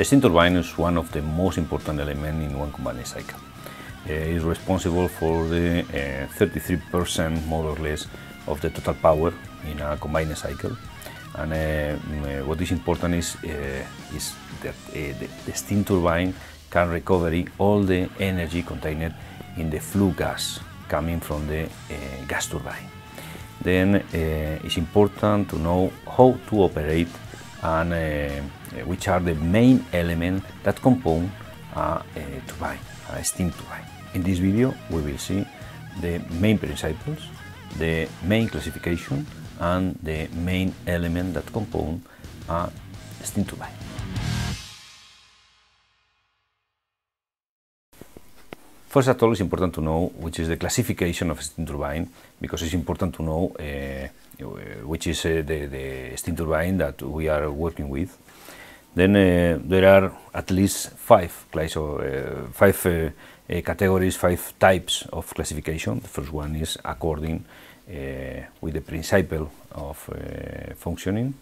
The steam turbine is one of the most important elements in one combined cycle. Uh, it is responsible for the 33% uh, more or less of the total power in a combined cycle. And uh, uh what is important is, uh, is that uh, the, steam turbine can recover all the energy contained in the flue gas coming from the gas turbine. Then it's important to know how to operate an Eh, which are the main elements that compose a, uh, a eh, turbine, a uh, steam turbine. In this video we will see the main principles, the main classification and the main element that compose a uh, steam turbine. First of all, it's important to know which is the classification of steam turbine because it's important to know uh, which is uh, the, the steam turbine that we are working with then uh, there are at least five class or uh, five uh, categories, five types of classification. The first one is according with the principle of functioning.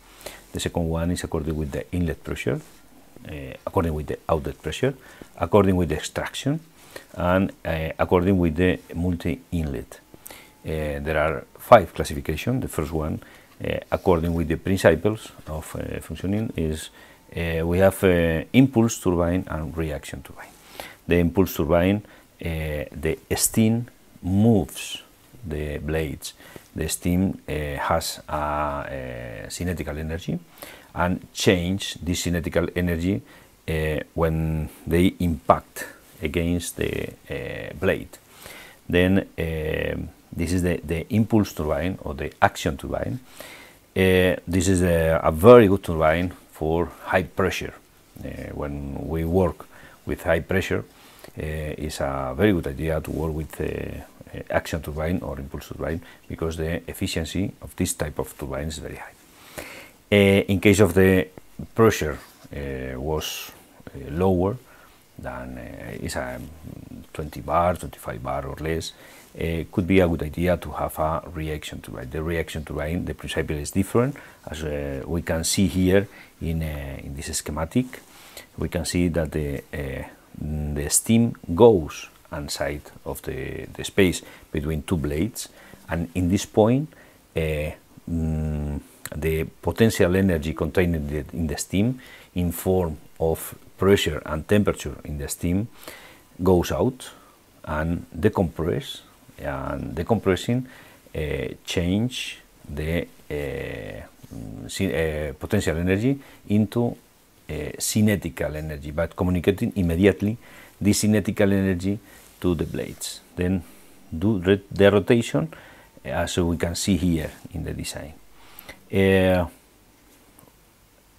The second one is according with the inlet pressure, uh, according with the outlet pressure, according with the extraction, and uh, according with the multi-inlet. Uh, there are five classifications. The first one, according with the principles of functioning, is uh, we have uh, impulse turbine and reaction turbine. The impulse turbine, eh, the steam moves the blades. The steam has a, a energy and change this cinetical energy when they impact against the blade. Then this is the, the impulse turbine or the action turbine. Uh, this is a, a, very good turbine for high pressure. Uh, when we work with high pressure, uh, it's a very good idea to work with uh, action turbine or impulse turbine because the efficiency of this type of turbine is very high. in case of the pressure was lower than is a 20 bar, 25 bar or less, uh, could be a good idea to have a reaction to rain. The reaction to rain, the principle is different, as uh, we can see here in, uh, in this schematic. We can see that the, the steam goes inside of the, the space between two blades, and in this point, mm, the potential energy contained in the, in the steam in form of pressure and temperature in the steam goes out and decompresses and decompressing uh, change the uh, mm, uh, potential energy into cinetical energy, but communicating immediately the cinetical energy to the blades. Then do the rotation as we can see here in the design. Uh,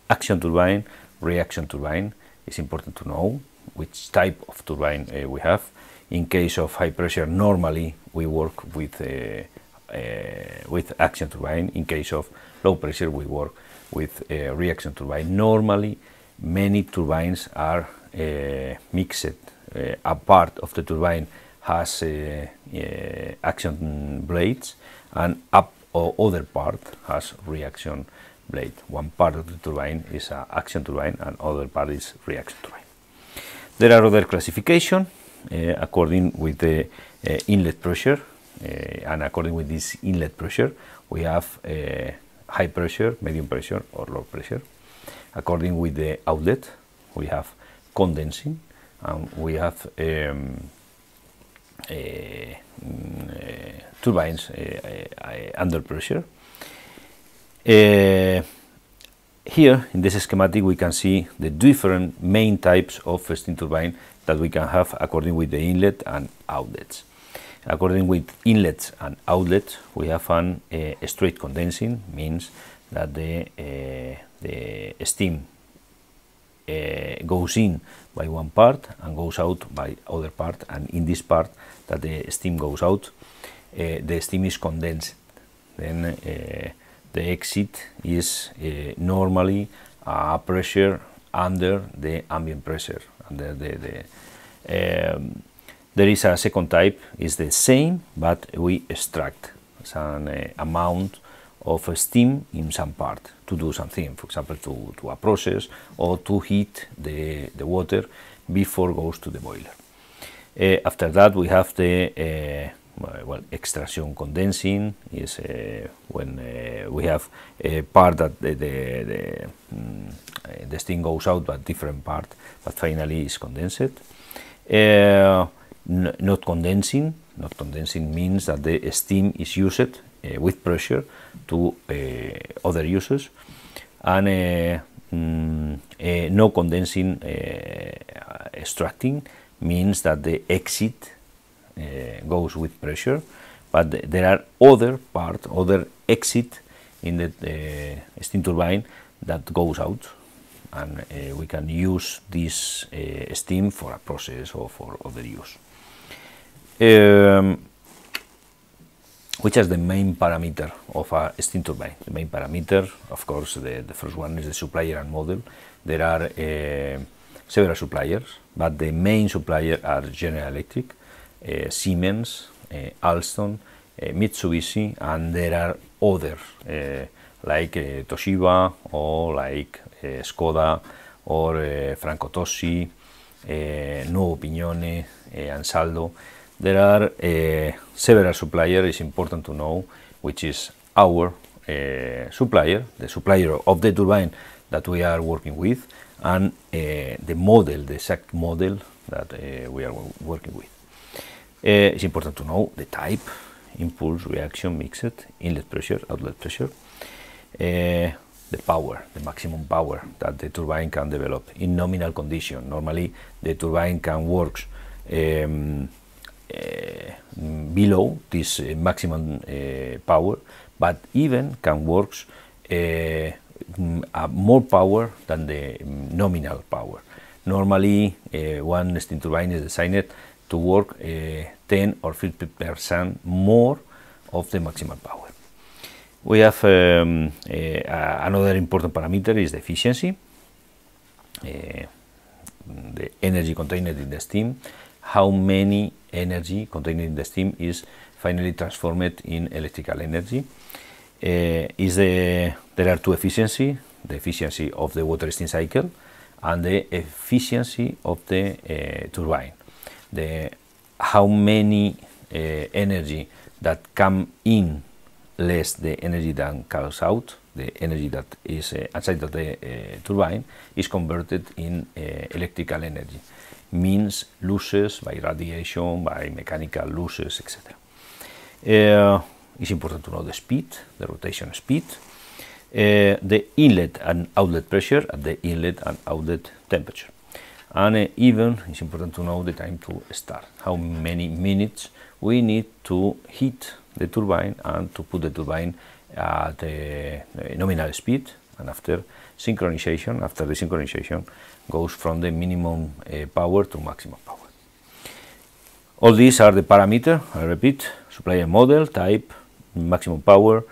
action turbine, reaction turbine, it's important to know which type of turbine uh, we have. In case of high pressure, normally we work with, uh, uh, with action turbine. In case of low pressure, we work with uh, reaction turbine. Normally, many turbines are mixed. a part of the turbine has action blades and up or other part has reaction blade. One part of the turbine is action turbine and other part is reaction turbine. There are other classification. Uh, according with the uh, inlet pressure uh, and according with this inlet pressure we have high pressure, medium pressure or low pressure. According with the outlet we have condensing and we have um, uh, mm, uh, turbines uh, under pressure. here in this schematic we can see the different main types of steam turbine that we can have according with the inlet and outlets. According with inlets and outlets, we have an uh, straight condensing, means that the, uh, the steam uh, goes in by one part and goes out by other part, and in this part that the steam goes out, the steam is condensed. Then the exit is normally a pressure under the ambient pressure the, the, the um, there is a second type, it's the same, but we extract some uh, amount of steam in some part to do something, for example, to, to a process or to heat the, the water before goes to the boiler. Uh, after that, we have the uh, well, extraction condensing is uh, when uh, we have a part that the, the, the, mm, the, steam goes out but different part but finally is condensed. Uh, not condensing, not condensing means that the steam is used with pressure to other uses and Mm, uh, no condensing uh, extracting means that the exit uh, goes with pressure, but there are other part, other exit in the uh, steam turbine that goes out and uh, we can use this uh, steam for a process or for other use. Um, which is the main parameter of a steam turbine? The main parameter, of course, the, the first one is the supplier and model. There are uh, several suppliers, but the main supplier are General Electric. Eh, Siemens, eh, Alstom, eh, Mitsubishi, and there are others like Toshiba or like Skoda or Franco Toschi, Nuovo Pignone, Ansaldo. There are several suppliers, it's important to know, which is our uh, supplier, the supplier of the turbine that we are working with, and uh, the model, the exact model that uh, we are working with. It's eh, important to know the type, impulse, reaction, mixed, inlet pressure, outlet pressure, uh, the power, the maximum power that the turbine can develop in nominal condition. Normally the turbine can work um, uh, below this uh, maximum power, but even can work mm, more power than the mm, nominal power. Normally one steam turbine is designed to work eh, 10 or 50% more of the maximal power. We have um, eh, another important parameter is the efficiency, eh, the energy contained in the steam, how many energy contained in the steam is finally transformed in electrical energy. Uh, is the, there are two efficiency, the efficiency of the water steam cycle and the efficiency of the uh, turbine the how many uh, energy that come in less the energy that comes out, the energy that is uh, outside of the uh, turbine is converted in electrical energy, means losses by radiation, by mechanical losses, etc. it's important to know the speed, the rotation speed, the inlet and outlet pressure at the inlet and outlet temperature and even it's important to know the time to start how many minutes we need to heat the turbine and to put the turbine at the nominal speed and after synchronization after the synchronization goes from the minimum uh, power to maximum power all these are the parameter i repeat supplier model type maximum power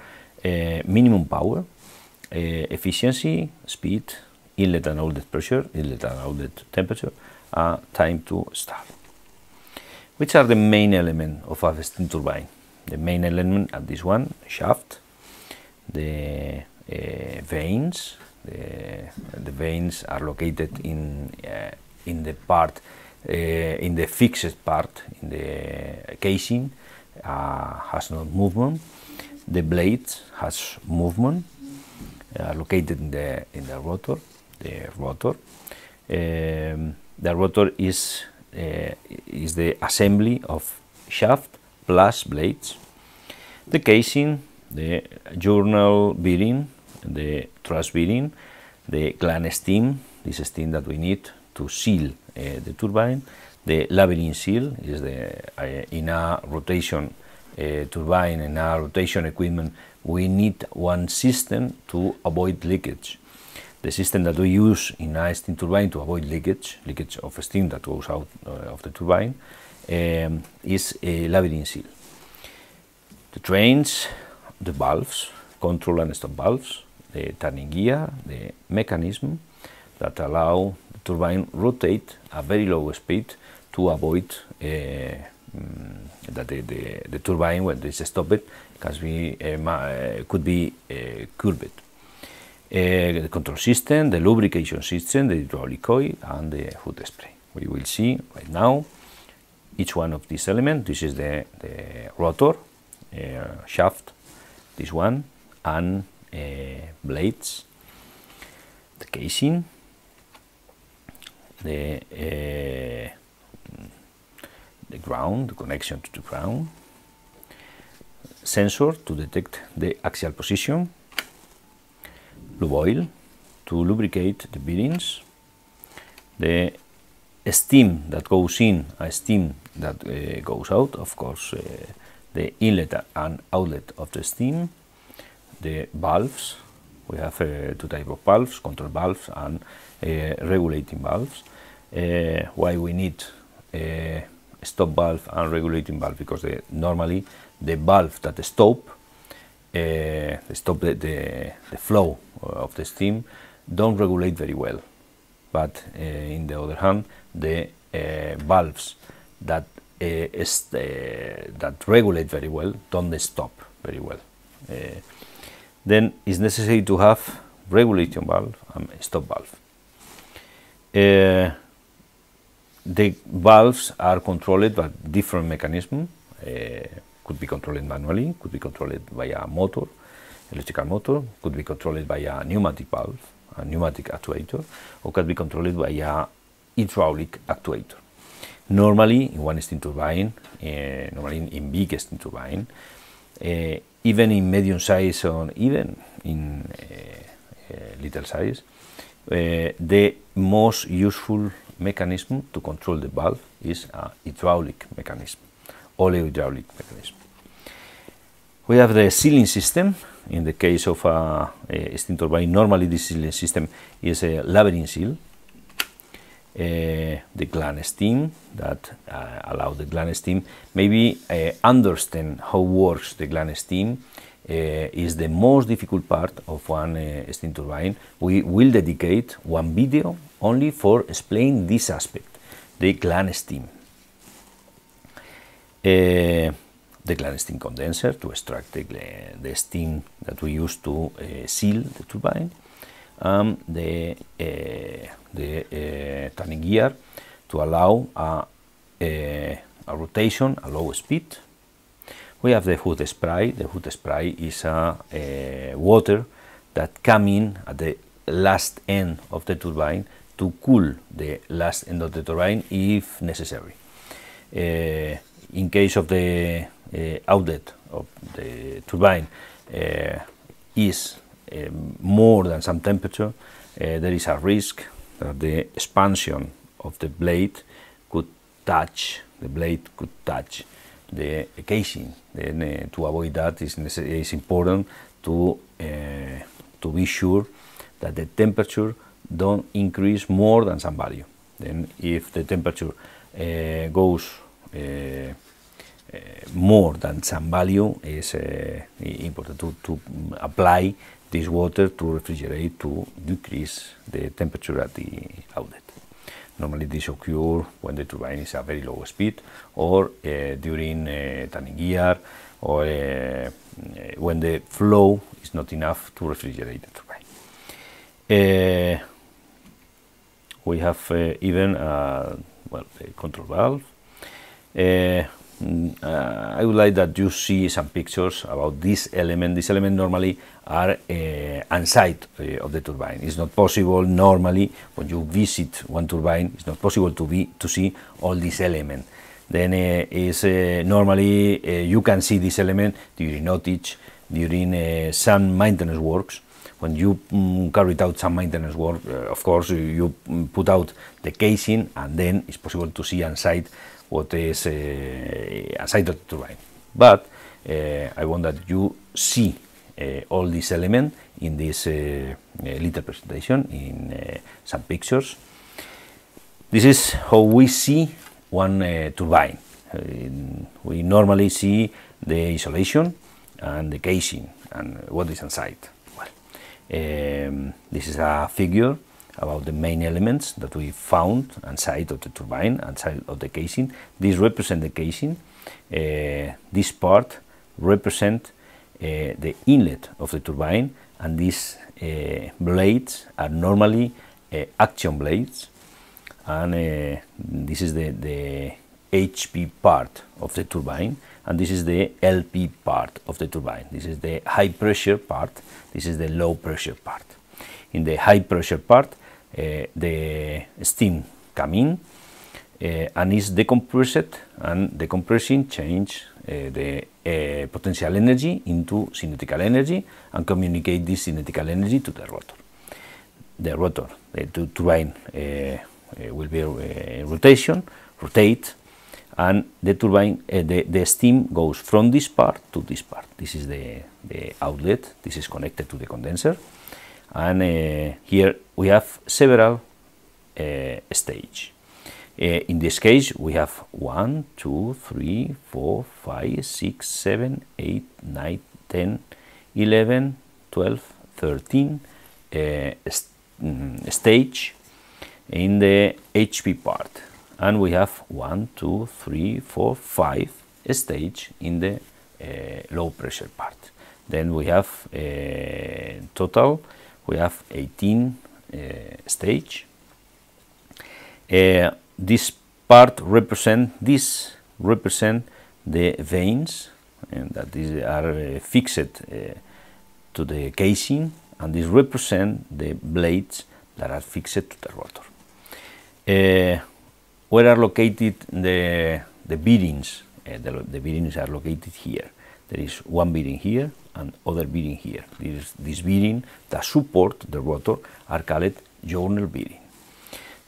uh, minimum power uh, efficiency speed inlet and outlet pressure, inlet and outlet temperature, time to start. Which are the main elements of a steam turbine? The main element at this one, shaft, the uh, veins, the, the, veins are located in, uh, in the part, eh, in the fixed part, in the casing, uh, has no movement. The blade has movement, located in the, in the rotor the rotor. Um, the rotor is uh, is the assembly of shaft plus blades, the casing, the journal bearing, the truss bearing, the gland steam, this steam that we need to seal uh, the turbine, the labyrinth seal is the uh, in a rotation uh, turbine and our rotation equipment, we need one system to avoid leakage. The system that we use in a steam turbine to avoid leakage, leakage of steam that goes out uh, of the turbine, um, is a labyrinth seal. The trains, the valves, control and stop valves, the turning gear, the mechanism that allow the turbine rotate at very low speed to avoid uh, mm, that the, the, the, turbine when it's stopped can be, uh, uh, could be uh, curved uh, the control system, the lubrication system, the hydraulic oil, and the hood spray. We will see right now each one of these elements. This is the, the rotor, uh, shaft, this one, and uh, blades, the casing, the, the ground, the connection to the ground, sensor to detect the axial position, lube oil to lubricate the bearings. The steam that goes in, a steam that uh, goes out, of course, uh, the inlet and outlet of the steam, the valves, we have uh, two types of valves, control valves and uh, regulating valves. Uh, why we need a uh, stop valve and regulating valve? Because normally the valve that stop uh, stop the, the, the, flow of the steam don't regulate very well but uh, in the other hand the uh, valves that is, uh, uh, that regulate very well don't stop very well uh, then it's necessary to have regulation valve and stop valve the valves are controlled by different mechanisms could be controlled manually, could be controlled by a motor, electrical motor, could be controlled by a pneumatic valve, a pneumatic actuator, or could be controlled by a hydraulic actuator. Normally, in one steam turbine, uh, normally in big steam turbine, uh, even in medium size or even in uh, little size, the most useful mechanism to control the valve is a hydraulic mechanism only hydraulic mechanism. We have the sealing system. In the case of a, a steam turbine, normally this sealing system is a labyrinth seal. Uh, the gland steam that uh, allow the gland steam maybe uh, understand how works the gland steam uh, is the most difficult part of one steam uh, turbine. We will dedicate one video only for explain this aspect, the gland steam. Uh, the clandestine condenser to extract the, the steam that we use to uh, seal the turbine, um, the, uh, the turning gear to allow a, a, a rotation at low speed. We have the hood spray. The hood spray is a, a water that come in at the last end of the turbine to cool the last end of the turbine if necessary. Uh, in case of the uh, outlet of the turbine uh, is uh, more than some temperature, there is a risk that the expansion of the blade could touch, the blade could touch the casing. Then uh, to avoid that, it's, important to, uh, to be sure that the temperature don't increase more than some value. Then if the temperature uh, goes Eh, eh, more than some value is eh, important to, to apply this water to refrigerate to decrease the temperature at the outlet. Normally this occurs when the turbine is at very low speed or uh, during uh, turning gear or uh, when the flow is not enough to refrigerate the turbine. we have even uh, well, a control valve uh, mm, uh, I would like that you see some pictures about this element. This element normally are uh, inside of the turbine. It's not possible normally when you visit one turbine. It's not possible to be to see all this element then uh, is uh, normally uh, you can see this element during outage, during some maintenance works. When you um, mm, carried out some maintenance work, of course, you, you, mm, put out the casing and then it's possible to see inside what is a to turbine. But eh, I want that you see eh, all these elements in this eh, little presentation in some pictures. This is how we see one turbine. we normally see the isolation and the casing and what is inside. Well, um, this is a figure about the main elements that we found inside of the turbine, inside of the casing. this represents the casing. Uh, this part represents uh, the inlet of the turbine and these uh, blades are normally uh, action blades and uh, this is the, the HP part of the turbine and this is the LP part of the turbine. This is the high pressure part, this is the low pressure part. In the high pressure part the eh, steam come in eh, and is decompressed and eh, the compression change the potential energy into kinetical energy and communicate this kinetical energy to the rotor. The rotor, the turbine will be rotation, rotate and the turbine, uh, the, the steam goes from this part to this part. This is the, the outlet, this is connected to the condenser and uh, here we have several uh, stage. Uh, in this case, we have 1, 2, 3, 4, 5, 6, 7, 8, 9, 10, 11, 12, 13 mm, stage in the HP part and we have 1, 2, 3, 4, 5 stage in the uh, low pressure part. Then we have uh, total we have 18 uh, stage. Uh, this part represent this represent the veins and that these are uh, fixed uh, to the casing and this represent the blades that are fixed to the rotor. Uh, where are located the the bearings? Uh, the, the bearings are located here. There is one bearing here, and other bearing here. This, this bearing that support the rotor are called journal bearing.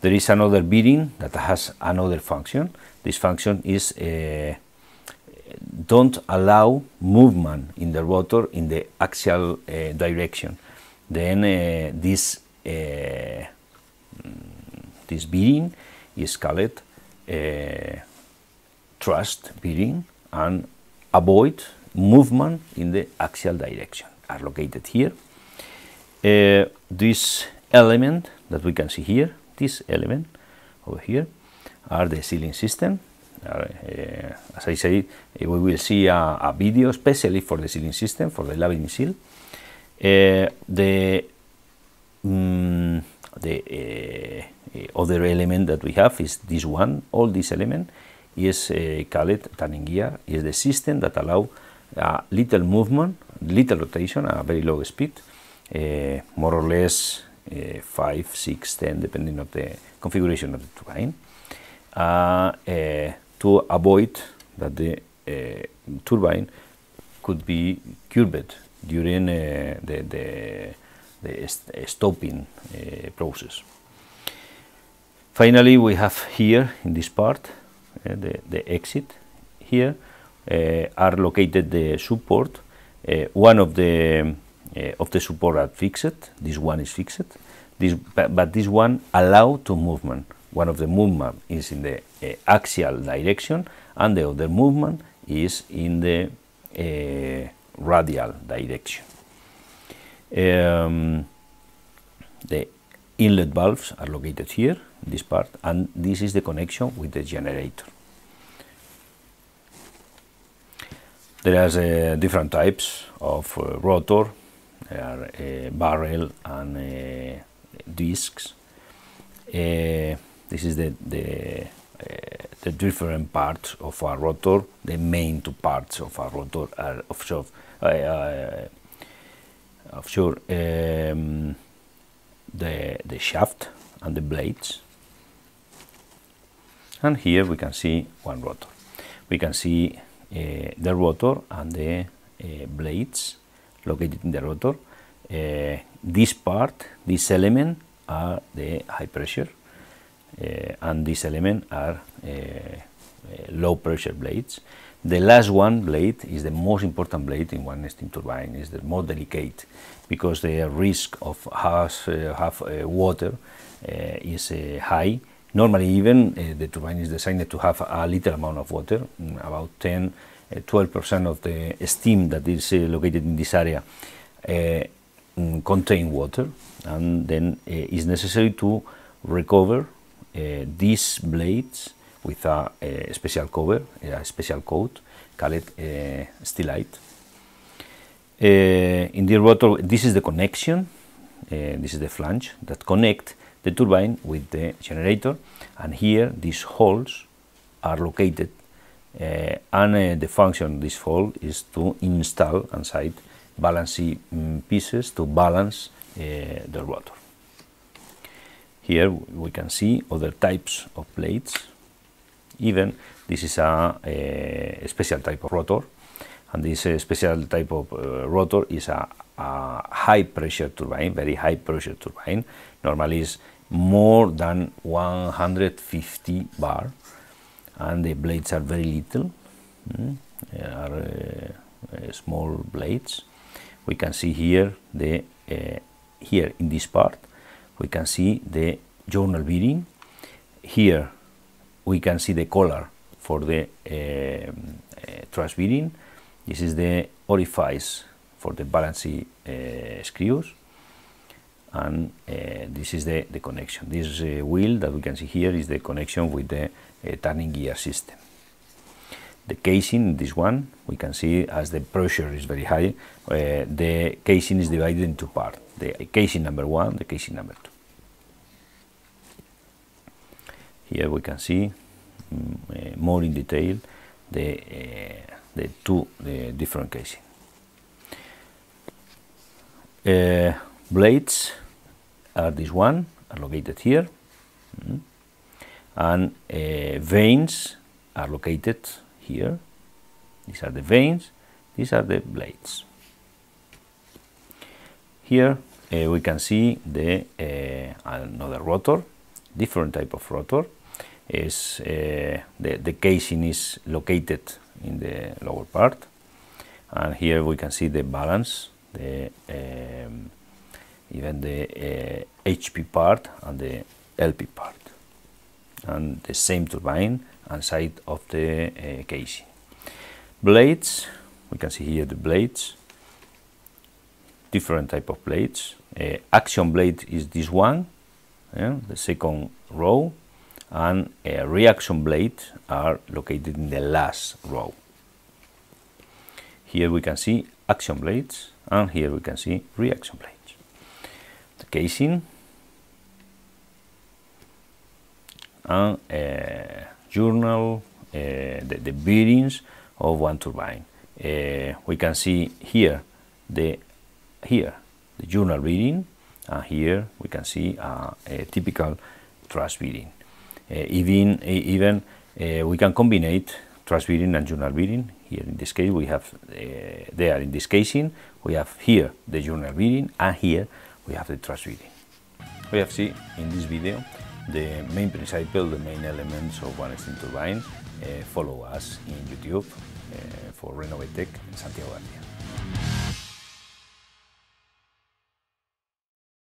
There is another bearing that has another function. This function is uh, don't allow movement in the rotor in the axial uh, direction. Then uh, this uh, mm, this bearing is called uh, thrust bearing and avoid movement in the axial direction are located here. Uh, this element that we can see here, this element over here, are the sealing system. Uh, as I said, uh, we will see a, a, video especially for the sealing system, for the labyrinth seal. Uh, the mm, the uh, uh, other element that we have is this one. All this element is uh, called Tanengia, is the system that allow a little movement, little rotation, a very low speed, uh, more or less uh, 5, 6, 10, depending on the configuration of the turbine, uh, to avoid that the turbine could be curbed during the, the, the st stopping process. Finally, we have here in this part the, the exit here Eh, are located the support. Eh, one of the eh, of the support are fixed. This one is fixed. This, but, but this one allow to movement. One of the movement is in the axial direction, and the other movement is in the uh, radial direction. Um, the inlet valves are located here, this part, and this is the connection with the generator. There are uh, different types of uh, rotor, there are uh, barrel and discs. this is the, the uh, the different parts of a rotor, the main two parts of a rotor are offshore, uh, uh, offshore um, the, the shaft and the blades. And here we can see one rotor. We can see Eh, the rotor and the eh, blades located in the rotor. Eh, this part, this element are the high pressure and this element are low pressure blades. The last one blade is the most important blade in one steam turbine, is the more delicate because the risk of half, uh, half uh, water uh, is high Normally, even uh, the turbine is designed to have a little amount of water, mm, about 10 12% eh, of the steam that is eh, located in this area mm, contain water, and then it's necessary to recover these blades with a, a, special cover, a special coat called uh, Uh, in the rotor, this is the connection, uh, this is the flange that connect the turbine with the generator and here these holes are located uh, and uh, the function of this hole is to install inside balancing mm, pieces to balance uh, the rotor. Here we can see other types of plates even this is a, a uh, special type of rotor and this uh, special type of uh, rotor is a, a, high pressure turbine, very high pressure turbine. Normally is more than 150 bar, and the blades are very little, mm, are uh, uh, small blades. We can see here the uh, here in this part we can see the journal bearing. Here we can see the collar for the uh, uh, truss bearing this is the orifice for the balancing uh, screws and uh, this is the, the connection. This uh, wheel that we can see here is the connection with the uh, turning gear system. The casing, this one, we can see as the pressure is very high, uh, the casing is divided into parts, the casing number one, the casing number two. Here we can see mm, uh, more in detail the the two different casing. Uh, blades are this one, are located here, mm, and uh, veins are located here. These are the veins, these are the blades. Here uh, we can see the uh, another rotor, different type of rotor, is uh, the, the casing is located in the lower part and here we can see the balance the um, even the uh, eh, HP part and the LP part and the same turbine and side of the uh, casing blades we can see here the blades different type of blades action blade is this one yeah, the second row and a reaction blade are located in the last row. Here we can see action blades and here we can see reaction blades. The casing and a journal, the, the bearings of one turbine. Uh, we can see here the here the journal reading and here we can see uh, a typical truss bearing. Eh, even eh, even eh, we can combine it truss bearing and journal bearing. Here in this case we have there in this casing we have here the journal bearing and here we have the truss bearing. We have seen in this video the main principle, the main elements of one steam turbine. follow us in YouTube for Renovate Tech Santiago García.